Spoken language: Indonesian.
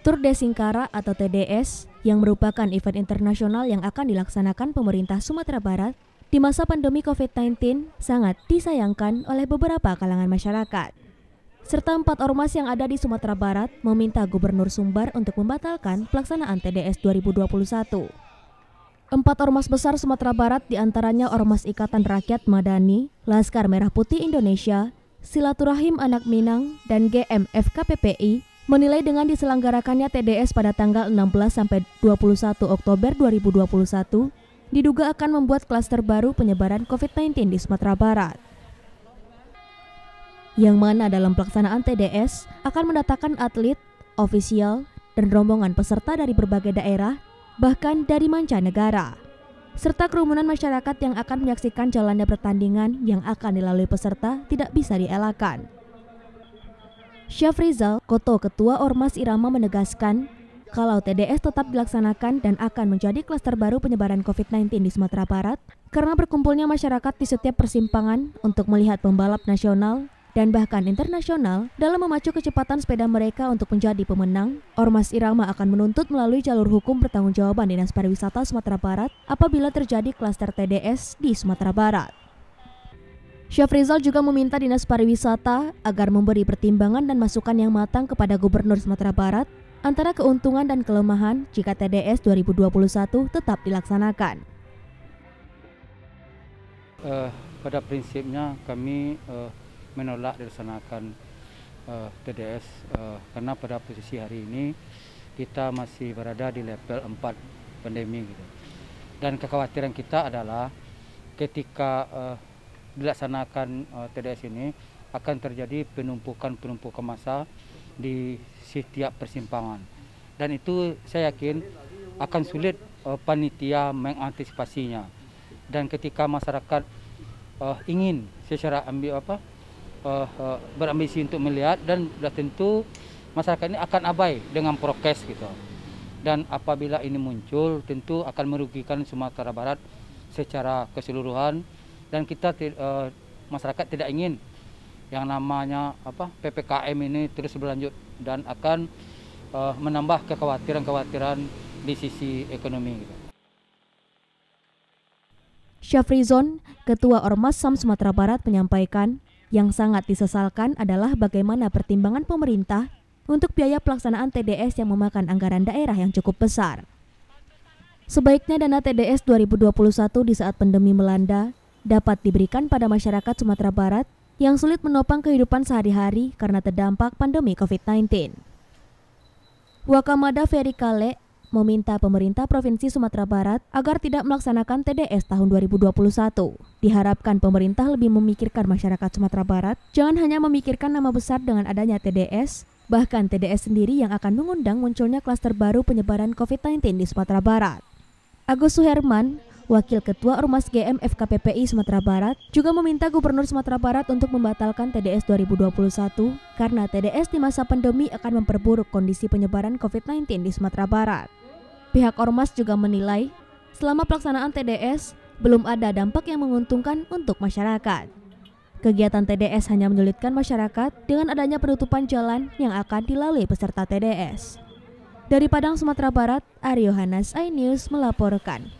Tur Desingkara atau TDS yang merupakan event internasional yang akan dilaksanakan pemerintah Sumatera Barat di masa pandemi COVID-19 sangat disayangkan oleh beberapa kalangan masyarakat. Serta empat ormas yang ada di Sumatera Barat meminta Gubernur Sumbar untuk membatalkan pelaksanaan TDS 2021. Empat ormas besar Sumatera Barat diantaranya Ormas Ikatan Rakyat Madani, Laskar Merah Putih Indonesia, Silaturahim Anak Minang dan GM FKPPI menilai dengan diselenggarakannya TDS pada tanggal 16 sampai 21 Oktober 2021 diduga akan membuat klaster baru penyebaran COVID-19 di Sumatera Barat. Yang mana dalam pelaksanaan TDS akan mendatangkan atlet, ofisial, dan rombongan peserta dari berbagai daerah, bahkan dari mancanegara serta kerumunan masyarakat yang akan menyaksikan jalannya pertandingan yang akan dilalui peserta tidak bisa dielakkan. Syafrizal, Koto Ketua Ormas Irama menegaskan, kalau TDS tetap dilaksanakan dan akan menjadi klaster baru penyebaran COVID-19 di Sumatera Barat, karena berkumpulnya masyarakat di setiap persimpangan untuk melihat pembalap nasional dan bahkan internasional dalam memacu kecepatan sepeda mereka untuk menjadi pemenang, Ormas Irama akan menuntut melalui jalur hukum pertanggungjawaban Dinas Pariwisata Sumatera Barat apabila terjadi klaster TDS di Sumatera Barat. Syafrizal juga meminta Dinas Pariwisata agar memberi pertimbangan dan masukan yang matang kepada Gubernur Sumatera Barat antara keuntungan dan kelemahan jika TDS 2021 tetap dilaksanakan. Uh, pada prinsipnya kami uh, menolak dilaksanakan uh, eh, TDS uh, eh, karena pada posisi hari ini kita masih berada di level 4 pandemi gitu. Dan kekhawatiran kita adalah ketika uh, dilaksanakan uh, TDS ini akan terjadi penumpukan-penumpukan massa di setiap persimpangan. Dan itu saya yakin akan sulit uh, panitia mengantisipasinya. Dan ketika masyarakat uh, ingin secara ambil apa uh, uh, berambisi untuk melihat dan sudah tentu masyarakat ini akan abai dengan prokes gitu. Dan apabila ini muncul tentu akan merugikan Sumatera Barat secara keseluruhan dan kita uh, masyarakat tidak ingin yang namanya apa PPKM ini terus berlanjut dan akan uh, menambah kekhawatiran-kekhawatiran di sisi ekonomi gitu. Syafrizon, Ketua Ormas SAM Sumatera Barat menyampaikan, yang sangat disesalkan adalah bagaimana pertimbangan pemerintah untuk biaya pelaksanaan TDS yang memakan anggaran daerah yang cukup besar. Sebaiknya dana TDS 2021 di saat pandemi melanda dapat diberikan pada masyarakat Sumatera Barat yang sulit menopang kehidupan sehari-hari karena terdampak pandemi COVID-19. Wakamada Ferry Kale, meminta pemerintah Provinsi Sumatera Barat agar tidak melaksanakan TDS tahun 2021. Diharapkan pemerintah lebih memikirkan masyarakat Sumatera Barat, jangan hanya memikirkan nama besar dengan adanya TDS, bahkan TDS sendiri yang akan mengundang munculnya klaster baru penyebaran COVID-19 di Sumatera Barat. Agus Suherman, Wakil Ketua Ormas GM FKPPI Sumatera Barat juga meminta Gubernur Sumatera Barat untuk membatalkan TDS 2021 karena TDS di masa pandemi akan memperburuk kondisi penyebaran COVID-19 di Sumatera Barat. Pihak Ormas juga menilai, selama pelaksanaan TDS, belum ada dampak yang menguntungkan untuk masyarakat. Kegiatan TDS hanya menyulitkan masyarakat dengan adanya penutupan jalan yang akan dilalui peserta TDS. Dari Padang, Sumatera Barat, Aryo Hanas, iNews melaporkan.